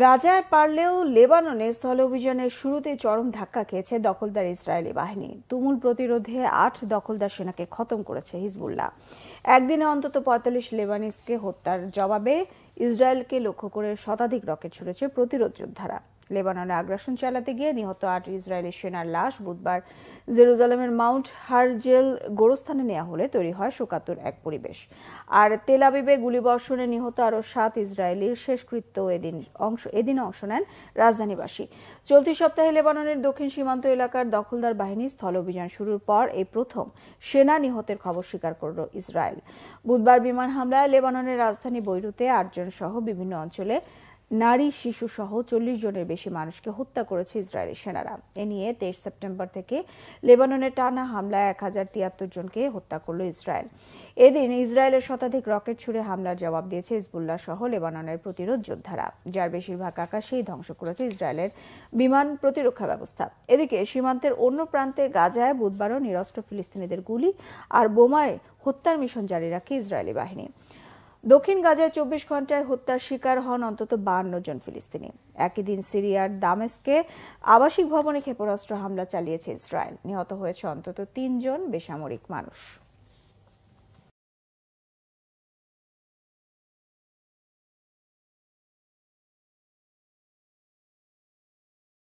গাজায় পারলেও লেবাননে স্থল অভিযানের শুরুতে চরম ধাক্কা খেয়েছে দখলদার ইসরায়েলি বাহিনী তুমুল প্রতিরোধে আট দখলদার সেনাকে খতম করেছে হিজবুল্লাহ একদিনে অন্তত পঁয়তাল্লিশ লেবানিসকে হত্যার জবাবে ইসরায়েলকে লক্ষ্য করে শতাধিক রকেট ছুড়েছে প্রতিরোধ যোদ্ধারা লেবাননে আগ্রাসন চালাতে গিয়ে নিহত আট ইসরায়েলি সেনার লাশ বুধবার জেরুজালেমের মাউন্ট হারজেল গোরস্থানে নেওয়া হলে তৈরি হয় শোকাতুর এক পরিবেশ আর তেল আবিবে গুলিবর্ষণে নিহত আরও সাত ইসরায়েলির শেষকৃত্য এদিন অংশ এদিন অংশ নেন রাজধানীবাসী চলতি সপ্তাহে লেবাননের দক্ষিণ সীমান্ত এলাকার দখলদার বাহিনী স্থল অভিযান শুরুর পর এই প্রথম সেনা নিহতের খবর স্বীকার করল ইসরায়েল বুধবার বিমান হামলায় লেবাননের রাজধানী বৈরুতে আটজন সহ বিভিন্ন অঞ্চলে নারী শিশুসহ চল্লিশ জনের বেশি মানুষকে হত্যা করেছে ইসরায়েলি সেনারা এ নিয়ে তেইশ সেপ্টেম্বর থেকে লেবাননের টানা হামলায় এক হাজার তিয়াত্তর জনকে হত্যা করল ইসরায়েল এদিন ইসরায়েলের শতাধিক রকেট ছুড়ে হামলার জবাব দিয়েছে হিজবুল্লাহ সহ লেবাননের প্রতিরোধ যোদ্ধারা যার বেশিরভাগ আকাশেই ধ্বংস করেছে ইসরায়েলের বিমান প্রতিরক্ষা ব্যবস্থা এদিকে সীমান্তের অন্য প্রান্তে গাজায় বুধবারও নিরস্ত্র ফিলিস্তিনিদের গুলি আর বোমায় হত্যার মিশন জারি রাখে ইসরায়েলি বাহিনী দক্ষিণ গাজায় চব্বিশ ঘন্টায় হত্যার শিকার হন অন্তত বান্ন জন ফিলিস্তিনি একই দিন সিরিয়ার দামেস্কে আবাসিক ভবনে ক্ষেপণাস্ত্র হামলা চালিয়েছে ইসরায়েল নিহত হয়েছে অন্তত তিনজন বেসামরিক মানুষ